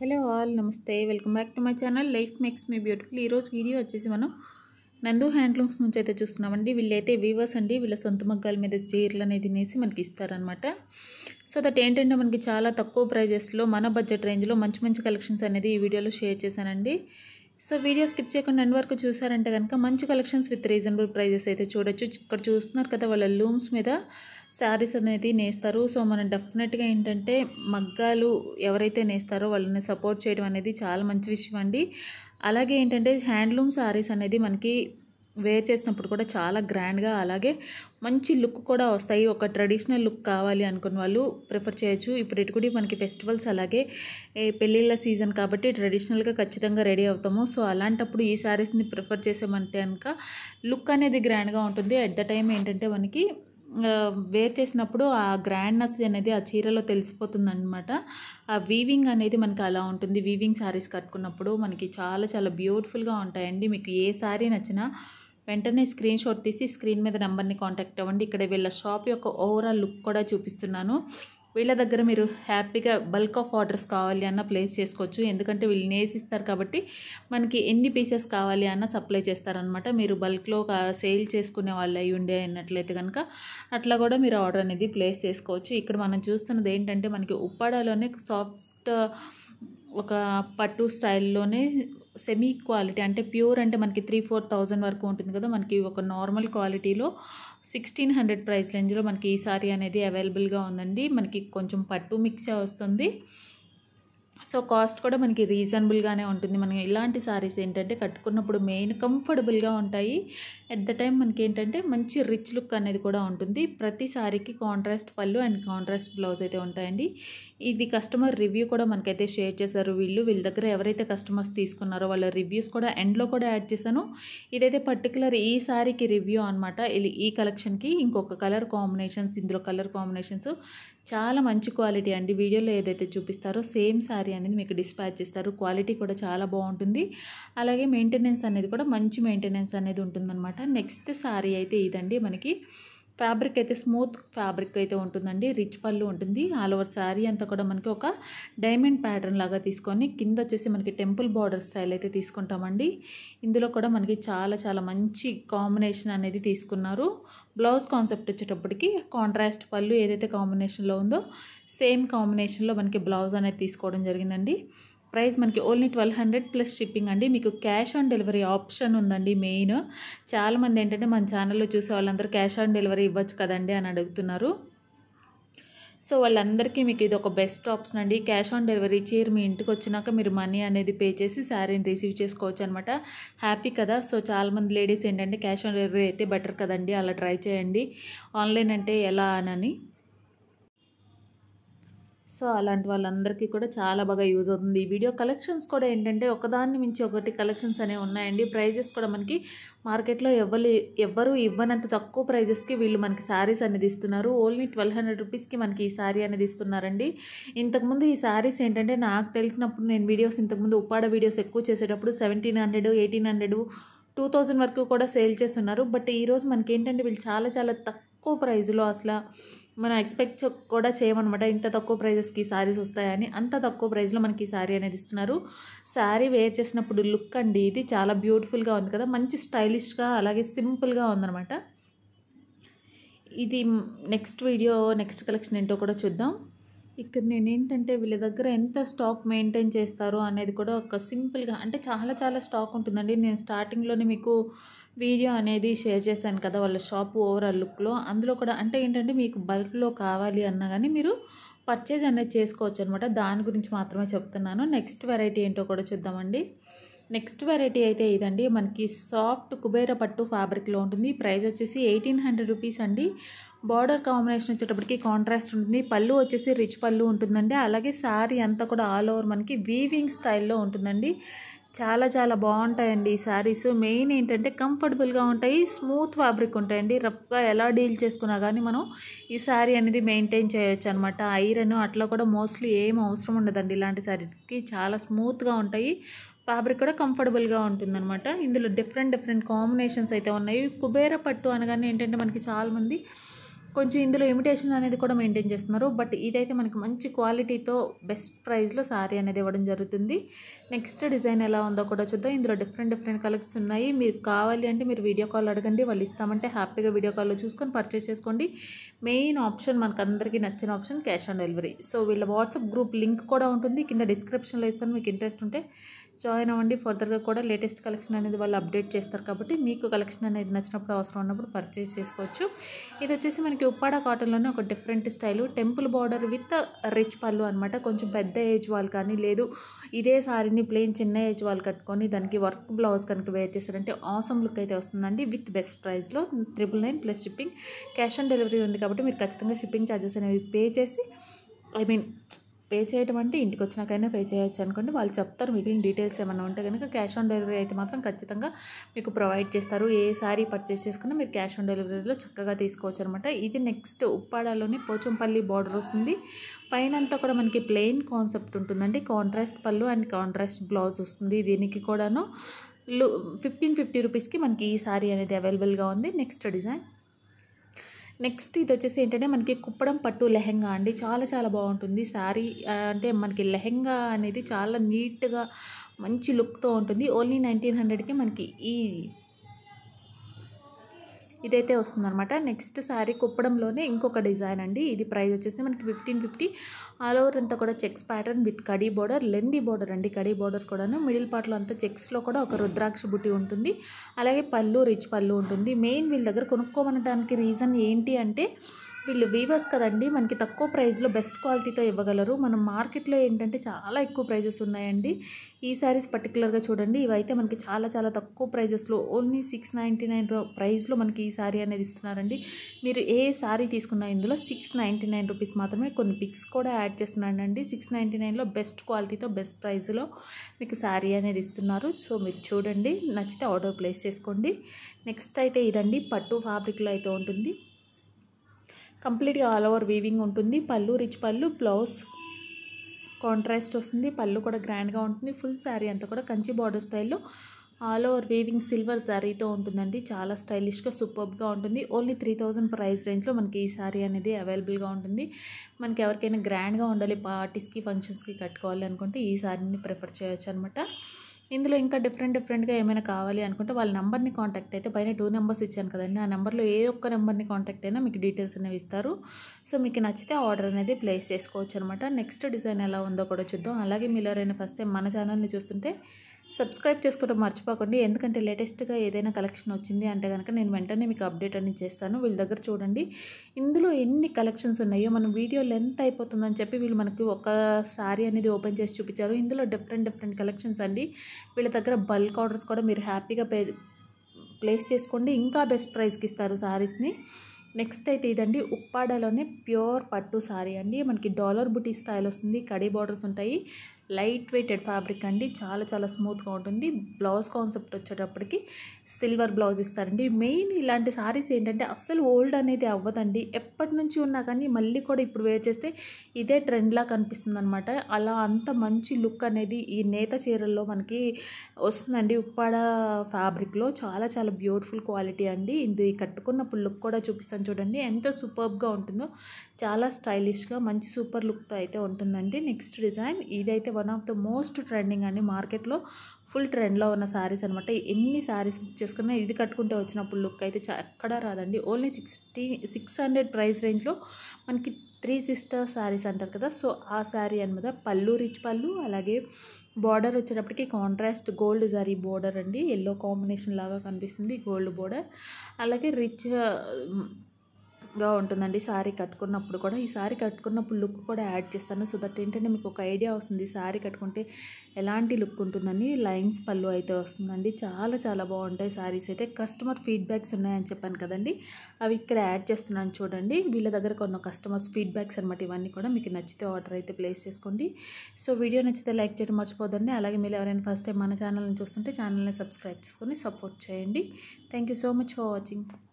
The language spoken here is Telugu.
హలో ఆల్ నమస్తే welcome back to my channel life makes me beautiful ఈరోజు వీడియో వచ్చేసి మనం నందు హ్యాండ్లూమ్స్ నుంచి అయితే చూస్తున్నామండి వీళ్ళైతే వీవర్స్ అండి వీళ్ళ సొంత మగ్గాల మీద చీరలు అనేది తినేసి మనకి ఇస్తారనమాట సో దట్ ఏంటంటే మనకి చాలా తక్కువ ప్రైజెస్లో మన బడ్జెట్ రేంజ్లో మంచి మంచి కలెక్షన్స్ అనేది ఈ వీడియోలో షేర్ చేశానండి సో వీడియో స్కిప్ చేయకుండా అన్ని వరకు చూసారంటే కనుక మంచి కలెక్షన్స్ విత్ రీజనబుల్ ప్రైజెస్ అయితే చూడొచ్చు ఇక్కడ చూస్తున్నారు కదా వాళ్ళ లూమ్స్ మీద శారీస్ అనేది నేస్తారు సో మనం డెఫినెట్గా ఏంటంటే మగ్గాలు ఎవరైతే నేస్తారో వాళ్ళని సపోర్ట్ చేయడం అనేది చాలా మంచి విషయం అండి అలాగే ఏంటంటే హ్యాండ్లూమ్ శారీస్ అనేది మనకి వేర్ చేసినప్పుడు కూడా చాలా గ్రాండ్గా అలాగే మంచి లుక్ కూడా వస్తాయి ఒక ట్రెడిషనల్ లుక్ కావాలి అనుకున్న వాళ్ళు ప్రిఫర్ చేయొచ్చు ఇప్పుడు కూడా మనకి ఫెస్టివల్స్ అలాగే పెళ్ళిళ్ళ సీజన్ కాబట్టి ట్రెడిషనల్గా ఖచ్చితంగా రెడీ అవుతాము సో అలాంటప్పుడు ఈ శారీస్ని ప్రిఫర్ చేసామంటే కనుక లుక్ అనేది గ్రాండ్గా ఉంటుంది అట్ ద టైం ఏంటంటే మనకి వేర్ చేసినప్పుడు ఆ గ్రాండ్నెస్ అనేది ఆ చీరలో తెలిసిపోతుంది అనమాట ఆ వీవింగ్ అనేది మనకి అలా ఉంటుంది వీవింగ్ శారీస్ కట్టుకున్నప్పుడు మనకి చాలా చాలా బ్యూటిఫుల్గా ఉంటాయండి మీకు ఏ శారీ నచ్చినా వెంటనే స్క్రీన్ షాట్ తీసి స్క్రీన్ మీద నెంబర్ని కాంటాక్ట్ అవ్వండి ఇక్కడ వీళ్ళ షాప్ యొక్క ఓవరాల్ లుక్ కూడా చూపిస్తున్నాను వీళ్ళ దగ్గర మీరు హ్యాపీగా బల్క్ ఆఫ్ ఆర్డర్స్ కావాలి అన్న ప్లేస్ చేసుకోవచ్చు ఎందుకంటే వీళ్ళు నేసిస్తారు కాబట్టి మనకి ఎన్ని పీసెస్ కావాలి అన్న సప్లై చేస్తారనమాట మీరు బల్క్లో సేల్ చేసుకునే వాళ్ళు అయి ఉండే అన్నట్లయితే కనుక అట్లా కూడా మీరు ఆర్డర్ అనేది ప్లేస్ చేసుకోవచ్చు ఇక్కడ మనం చూస్తున్నది ఏంటంటే మనకి ఉప్పాడలోనే సాఫ్ట్ ఒక పట్టు స్టైల్లోనే సెమీ క్వాలిటీ అంటే ప్యూర్ అంటే మనకి త్రీ ఫోర్ థౌజండ్ వరకు ఉంటుంది కదా మనకి ఒక నార్మల్ క్వాలిటీలో సిక్స్టీన్ హండ్రెడ్ ప్రైస్ రేంజ్లో మనకి ఈ సారీ అనేది అవైలబుల్గా ఉందండి మనకి కొంచెం పట్టు మిక్సే వస్తుంది సో కాస్ట్ కూడా మనకి రీజనబుల్గానే ఉంటుంది మనం ఇలాంటి శారీస్ ఏంటంటే కట్టుకున్నప్పుడు మెయిన్ కంఫర్టబుల్గా ఉంటాయి అట్ ద టైం మనకి ఏంటంటే మంచి రిచ్ లుక్ అనేది కూడా ఉంటుంది ప్రతి సారీకి కాంట్రాస్ట్ పళ్ళు అండ్ కాంట్రాస్ట్ బ్లౌజ్ అయితే ఉంటాయండి ఇది కస్టమర్ రివ్యూ కూడా మనకైతే షేర్ చేశారు వీళ్ళు వీళ్ళ దగ్గర ఎవరైతే కస్టమర్స్ తీసుకున్నారో వాళ్ళ రివ్యూస్ కూడా ఎండ్లో కూడా యాడ్ చేశాను ఇదైతే పర్టికులర్ ఈ సారీకి రివ్యూ అనమాట ఈ కలెక్షన్కి ఇంకొక కలర్ కాంబినేషన్స్ ఇందులో కలర్ కాంబినేషన్స్ చాలా మంచి క్వాలిటీ అండి వీడియోలో ఏదైతే చూపిస్తారో సేమ్ శారీ అనేది మీకు డిస్పాచ్ చేస్తారు క్వాలిటీ కూడా చాలా బాగుంటుంది అలాగే మెయింటెనెన్స్ అనేది కూడా మంచి మెయింటెనెన్స్ అనేది ఉంటుందన్నమాట నెక్స్ట్ శారీ అయితే ఇదండి మనకి ఫ్యాబ్రిక్ అయితే స్మూత్ ఫ్యాబ్రిక్ అయితే ఉంటుందండి రిచ్ పళ్ళు ఉంటుంది ఆల్ ఓవర్ శారీ అంతా కూడా మనకి ఒక డైమండ్ ప్యాటర్న్ లాగా తీసుకొని కింద వచ్చేసి మనకి టెంపుల్ బార్డర్ స్టైల్ అయితే తీసుకుంటామండి ఇందులో కూడా మనకి చాలా చాలా మంచి కాంబినేషన్ అనేది తీసుకున్నారు బ్లౌజ్ కాన్సెప్ట్ వచ్చేటప్పటికి కాంట్రాస్ట్ పళ్ళు ఏదైతే కాంబినేషన్లో ఉందో సేమ్ కాంబినేషన్లో మనకి బ్లౌజ్ అనేది తీసుకోవడం జరిగిందండి ప్రైస్ మనకి only twelve hundred plus shipping అండి మీకు క్యాష్ ఆన్ డెలివరీ ఆప్షన్ ఉందండి మెయిన్ చాలామంది ఏంటంటే మన ఛానల్లో చూసే వాళ్ళందరూ క్యాష్ ఆన్ డెలివరీ ఇవ్వచ్చు కదండి అని అడుగుతున్నారు సో వాళ్ళందరికీ మీకు ఇది ఒక బెస్ట్ ఆప్షన్ అండి క్యాష్ ఆన్ డెలివరీ ఇచ్చేరు మీ ఇంటికి వచ్చినాక మీరు మనీ అనేది పే చేసి శారీని రిసీవ్ చేసుకోవచ్చు అనమాట హ్యాపీ కదా సో చాలామంది లేడీస్ ఏంటంటే క్యాష్ ఆన్ డెలివరీ అయితే బెటర్ కదండి అలా ట్రై చేయండి ఆన్లైన్ అంటే ఎలా అని సో అలాంటి వాళ్ళందరికీ కూడా చాలా బాగా యూజ్ అవుతుంది ఈ వీడియో కలెక్షన్స్ కూడా ఏంటంటే ఒకదాన్ని మించి ఒకటి కలెక్షన్స్ అనేవి ఉన్నాయండి ప్రైజెస్ కూడా మనకి మార్కెట్లో ఎవరు ఎవ్వరు ఇవ్వనంత తక్కువ ప్రైజెస్కి వీళ్ళు మనకి శారీస్ అనేది ఇస్తున్నారు ఓన్లీ ట్వెల్వ్ హండ్రెడ్ రూపీస్కి మనకి ఈ శారీ అనేది ఇస్తున్నారండి ఇంతకుముందు ఈ శారీస్ ఏంటంటే నాకు తెలిసినప్పుడు నేను వీడియోస్ ఇంతకుముందు ఉప్పాడ వీడియోస్ ఎక్కువ చేసేటప్పుడు seventeen hundred eighteen hundred two thousand వరకు కూడా సేల్ చేస్తున్నారు బట్ ఈరోజు మనకి ఏంటంటే వీళ్ళు చాలా చాలా తక్కువ తక్కువ ప్రైజ్లో అసలు మనం ఎక్స్పెక్ట్ కూడా చేయమన్నమాట ఇంత తక్కువ ప్రైజెస్కి శారీస్ వస్తాయని అంత తక్కువ ప్రైస్లో మనకి ఈ శారీ అనేది ఇస్తున్నారు శారీ వేర్ చేసినప్పుడు లుక్ అండి ఇది చాలా బ్యూటిఫుల్గా ఉంది కదా మంచి స్టైలిష్గా అలాగే సింపుల్గా ఉందన్నమాట ఇది నెక్స్ట్ వీడియో నెక్స్ట్ కలెక్షన్ ఏంటో కూడా చూద్దాం ఇక్కడ నేను ఏంటంటే వీళ్ళ దగ్గర ఎంత స్టాక్ మెయింటైన్ చేస్తారు అనేది కూడా ఒక సింపుల్గా అంటే చాలా చాలా స్టాక్ ఉంటుందండి నేను స్టార్టింగ్లోనే మీకు వీడియో అనేది షేర్ చేశాను కదా వాళ్ళ షాప్ ఓవరాల్ లుక్లో అందులో కూడా అంటే ఏంటంటే మీకు బల్క్లో కావాలి అన్నా కానీ మీరు పర్చేజ్ అనేది చేసుకోవచ్చు అనమాట దాని గురించి మాత్రమే చెప్తున్నాను నెక్స్ట్ వెరైటీ ఏంటో కూడా చూద్దామండి నెక్స్ట్ వెరైటీ అయితే ఇదండి మనకి సాఫ్ట్ కుబేర పట్టు ఫ్యాబ్రిక్లో ఉంటుంది ప్రైస్ వచ్చేసి ఎయిటీన్ హండ్రెడ్ రూపీస్ అండి బార్డర్ కాంబినేషన్ వచ్చేటప్పటికి కాంట్రాస్ట్ ఉంటుంది పళ్ళు వచ్చేసి రిచ్ పళ్ళు ఉంటుందండి అలాగే శారీ అంతా కూడా ఆల్ ఓవర్ మనకి వీవింగ్ స్టైల్లో ఉంటుందండి చాలా చాలా బాగుంటాయండి ఈ శారీస్ మెయిన్ ఏంటంటే కంఫర్టబుల్గా ఉంటాయి స్మూత్ ఫ్యాబ్రిక్ ఉంటాయండి రఫ్గా ఎలా డీల్ చేసుకున్నా కానీ మనం ఈ శారీ అనేది మెయింటైన్ చేయొచ్చు అనమాట ఐరన్ అట్లా కూడా మోస్ట్లీ ఏం అవసరం ఉండదండి ఇలాంటి శారీకి చాలా స్మూత్గా ఉంటాయి ఫ్యాబ్రిక్ కూడా కంఫర్టబుల్గా అనమాట ఇందులో డిఫరెంట్ డిఫరెంట్ కాంబినేషన్స్ అయితే ఉన్నాయి కుబేర పట్టు అనగానే ఏంటంటే మనకి చాలామంది కొంచెం ఇందులో ఇమిటేషన్ అనేది కూడా మెయింటైన్ చేస్తున్నారు బట్ ఇదైతే మనకి మంచి క్వాలిటీతో బెస్ట్ ప్రైస్లో శారీ అనేది ఇవ్వడం జరుగుతుంది నెక్స్ట్ డిజైన్ ఎలా ఉందో కూడా చూద్దాం ఇందులో డిఫరెంట్ డిఫరెంట్ కలర్స్ ఉన్నాయి మీరు కావాలి అంటే మీరు వీడియో కాల్ అడగండి వాళ్ళు ఇస్తామంటే హ్యాపీగా వీడియో కాల్లో చూసుకొని పర్చేస్ చేసుకోండి మెయిన్ ఆప్షన్ మనకు అందరికీ నచ్చిన option cash on delivery so వీళ్ళ వాట్సాప్ గ్రూప్ లింక్ కూడా ఉంటుంది కింద డిస్క్రిప్షన్లో ఇస్తాను మీకు ఇంట్రెస్ట్ ఉంటే జాయిన్ అవ్వండి ఫర్దర్గా కూడా లేటెస్ట్ కలెక్షన్ అనేది వాళ్ళు అప్డేట్ చేస్తారు కాబట్టి మీకు కలెక్షన్ అనేది నచ్చినప్పుడు అవసరం ఉన్నప్పుడు పర్చేస్ చేసుకోవచ్చు ఇది వచ్చేసి మనకి ఉప్పాడ కాటన్లోనే ఒక different style temple border with rich పళ్ళు అనమాట కొంచెం పెద్ద ఏజ్ వాళ్ళు కానీ లేదు ఇదే సారీని ప్లెయిన్ చిన్న ఏజ్ వాళ్ళు కట్టుకొని దానికి వర్క్ బ్లౌజ్ కనుక వేర్ చేశారంటే ఆసమ్ లుక్ అయితే వస్తుందండి విత్ బెస్ట్ ప్రైస్లో triple nine plus shipping cash on delivery ఉంది కాబట్టి మీరు ఖచ్చితంగా షిప్పింగ్ ఛార్జెస్ అనేవి పే చేసి ఐ మీన్ పే చేయడం అంటే ఇంటికి వచ్చినాకైనా పే చేయొచ్చు అనుకోండి వాళ్ళు చెప్తారు మిగిలిన డీటెయిల్స్ ఏమైనా ఉంటే కనుక క్యాష్ ఆన్ డెలివరీ అయితే మాత్రం ఖచ్చితంగా మీకు ప్రొవైడ్ చేస్తారు ఏ సారీ పర్చేస్ చేసుకున్నా మీరు క్యాష్ ఆన్ డెలివరీలో చక్కగా తీసుకోవచ్చు అనమాట ఇది నెక్స్ట్ ఉప్పాడలోని పోచంపల్లి బార్డర్ వస్తుంది పైన అంతా కూడా మనకి ప్లెయిన్ కాన్సెప్ట్ ఉంటుందండి కాంట్రాస్ట్ పళ్ళు అండ్ కాంట్రాస్ట్ బ్లౌజ్ వస్తుంది దీనికి కూడాను ఫిఫ్టీన్ ఫిఫ్టీ రూపీస్కి మనకి ఈ సారీ అనేది అవైలబుల్గా ఉంది నెక్స్ట్ డిజైన్ నెక్స్ట్ ఇది వచ్చేసి ఏంటంటే మనకి కుప్పడం పట్టు లెహెంగా అండి చాలా చాలా బాగుంటుంది శారీ అంటే మనకి లెహెంగా అనేది చాలా నీట్గా మంచి లుక్తో ఉంటుంది ఓన్లీ నైన్టీన్ హండ్రెడ్కి మనకి ఈ ఇదైతే వస్తుందనమాట నెక్స్ట్ శారీ కుప్పడంలోనే ఇంకొక డిజైన్ అండి ఇది ప్రైస్ వచ్చేసి మనకి ఫిఫ్టీన్ ఫిఫ్టీ ఆల్ ఓవర్ అంతా కూడా చెక్స్ ప్యాటర్న్ విత్ కడీ బోర్డర్ లెందీ బోర్డర్ అండి కడీ బోర్డర్ కూడాను మిడిల్ పార్ట్లో అంతా చెక్స్లో కూడా ఒక రుద్రాక్ష బుట్టి ఉంటుంది అలాగే పళ్ళు రిచ్ పళ్ళు ఉంటుంది మెయిన్ వీళ్ళ దగ్గర కొనుక్కోమనడానికి రీజన్ ఏంటి అంటే వీళ్ళు వీవర్స్ కదండి మనకి తక్కువ ప్రైస్లో బెస్ట్ క్వాలిటీతో ఇవ్వగలరు మనం మార్కెట్లో ఏంటంటే చాలా ఎక్కువ ప్రైజెస్ ఉన్నాయండి ఈ శారీస్ పర్టికులర్గా చూడండి ఇవైతే మనకి చాలా చాలా తక్కువ ప్రైజెస్లో ఓన్లీ సిక్స్ నైంటీ నైన్ ప్రైస్లో మనకి ఈ శారీ అనేది ఇస్తున్నారండి మీరు ఏ శారీ తీసుకున్నా ఇందులో సిక్స్ నైంటీ నైన్ రూపీస్ మాత్రమే కొన్ని పిక్స్ కూడా యాడ్ చేస్తున్నానండి సిక్స్ నైంటీ నైన్లో బెస్ట్ క్వాలిటీతో బెస్ట్ ప్రైస్లో మీకు శారీ అనేది ఇస్తున్నారు సో మీరు చూడండి నచ్చితే ఆర్డర్ ప్లేస్ చేసుకోండి నెక్స్ట్ అయితే ఇదండి పట్టు ఫ్యాబ్రిక్లో అయితే ఉంటుంది కంప్లీట్గా ఆల్ ఓవర్ వీవింగ్ ఉంటుంది పళ్ళు రిచ్ పళ్ళు బ్లౌజ్ కాంట్రాస్ట్ వస్తుంది పళ్ళు కూడా గ్రాండ్గా ఉంటుంది ఫుల్ శారీ అంతా కూడా కంచి బార్డర్ స్టైల్లో ఆల్ ఓవర్ వీవింగ్ సిల్వర్ జారీతో ఉంటుందండి చాలా స్టైలిష్గా సూపర్గా ఉంటుంది ఓన్లీ త్రీ థౌజండ్ ప్రైస్ రేంజ్లో మనకి ఈ శారీ అనేది అవైలబుల్గా ఉంటుంది మనకి ఎవరికైనా గ్రాండ్గా ఉండాలి పార్టీస్కి ఫంక్షన్స్కి కట్టుకోవాలి అనుకుంటే ఈ శారీని ప్రిఫర్ చేయొచ్చు అనమాట ఇందులో ఇంకా డిఫరెంట్ డిఫరెంట్గా ఏమైనా కావాలి అనుకుంటే వాళ్ళ నెంబర్ని కాంటాక్ట్ అయితే పైన టూ నెంబర్స్ ఇచ్చాను కదండి ఆ నెంబర్లో ఏ ఒక్క నెంబర్ని కాంటాక్ట్ అయినా మీకు డీటెయిల్స్ అనేవి ఇస్తారు సో మీకు నచ్చితే ఆర్డర్ అనేది ప్లేస్ చేసుకోవచ్చు అనమాట నెక్స్ట్ డిజైన్ ఎలా ఉందో కూడా చూద్దాం అలాగే మీరు ఎవరైనా ఫస్ట్ టైం మన ఛానల్ని చూస్తుంటే సబ్స్క్రైబ్ చేసుకోవడం మర్చిపోకండి ఎందుకంటే లేటెస్ట్గా ఏదైనా కలెక్షన్ వచ్చింది అంటే కనుక నేను వెంటనే మీకు అప్డేట్ అని చేస్తాను వీళ్ళ దగ్గర చూడండి ఇందులో ఎన్ని కలెక్షన్స్ ఉన్నాయో మనం వీడియో లెంత్ అయిపోతుందని చెప్పి వీళ్ళు మనకి ఒక శారీ అనేది ఓపెన్ చేసి చూపించారు ఇందులో డిఫరెంట్ డిఫరెంట్ కలెక్షన్స్ అండి వీళ్ళ దగ్గర బల్క్ ఆర్డర్స్ కూడా మీరు హ్యాపీగా పే ప్లేస్ చేసుకోండి ఇంకా బెస్ట్ ప్రైస్కి ఇస్తారు శారీస్ని నెక్స్ట్ అయితే ఇదండి ఉప్పాడలోనే ప్యూర్ పట్టు శారీ అండి మనకి డాలర్ బుటీ స్టైల్ వస్తుంది కడీ బార్డర్స్ ఉంటాయి లైట్ వెయిటెడ్ ఫ్యాబ్రిక్ అండి చాలా చాలా స్మూత్గా ఉంటుంది బ్లౌజ్ కాన్సెప్ట్ వచ్చేటప్పటికి సిల్వర్ బ్లౌజ్ ఇస్తారండి మెయిన్ ఇలాంటి సారీస్ ఏంటంటే అస్సలు ఓల్డ్ అనేది అవ్వదండి ఎప్పటి నుంచి ఉన్నా కానీ మళ్ళీ కూడా ఇప్పుడు వేర్ చేస్తే ఇదే ట్రెండ్లా కనిపిస్తుంది అనమాట అలా అంత మంచి లుక్ అనేది ఈ నేత చీరల్లో మనకి వస్తుందండి ఉప్పాడ ఫ్యాబ్రిక్లో చాలా చాలా బ్యూటిఫుల్ క్వాలిటీ అండి ఇది కట్టుకున్నప్పుడు లుక్ కూడా చూపిస్తాను చూడండి ఎంత సూపర్గా ఉంటుందో చాలా స్టైలిష్గా మంచి సూపర్ లుక్తో అయితే ఉంటుందండి నెక్స్ట్ డిజైన్ ఇదైతే one of the most trending అండి మార్కెట్లో ఫుల్ ట్రెండ్లో ఉన్న శారీస్ అనమాట ఎన్ని శారీస్ బుక్ చేసుకున్నా ఇది కట్టుకుంటే వచ్చినప్పుడు లుక్ అయితే ఎక్కడా రాదండి only sixty six hundred price రేంజ్లో మనకి త్రీ సిస్టర్ శారీస్ అంటారు కదా సో ఆ శారీ అనమాట పళ్ళు రిచ్ పళ్ళు అలాగే బార్డర్ వచ్చేటప్పటికి కాంట్రాస్ట్ గోల్డ్ జరీ బోర్డర్ అండి ఎల్లో కాంబినేషన్ లాగా కనిపిస్తుంది గోల్డ్ బోర్డర్ అలాగే రిచ్ గా ఉంటుందండి శారీ కట్టుకున్నప్పుడు కూడా ఈ శారీ కట్టుకున్నప్పుడు లుక్ కూడా యాడ్ చేస్తాను సో దట్ ఏంటంటే మీకు ఒక ఐడియా వస్తుంది శారీ కట్టుకుంటే ఎలాంటి లుక్ ఉంటుందని లైన్స్ పళ్ళు అయితే వస్తుందండి చాలా చాలా బాగుంటాయి శారీస్ అయితే కస్టమర్ ఫీడ్బ్యాక్స్ ఉన్నాయని చెప్పాను కదండి అవి ఇక్కడ యాడ్ చేస్తున్నాను చూడండి వీళ్ళ దగ్గర కొన్ని కస్టమర్స్ ఫీడ్బ్యాక్స్ అనమాట ఇవన్నీ కూడా మీకు నచ్చితే ఆర్డర్ అయితే ప్లేస్ చేసుకోండి సో వీడియో నచ్చితే లైక్ చేయడం మర్చిపోదండి అలాగే మీరు ఎవరైనా ఫస్ట్ టైం మన ఛానల్ని చూస్తుంటే ఛానల్ని సబ్స్క్రైబ్ చేసుకొని సపోర్ట్ చేయండి thank so much for watching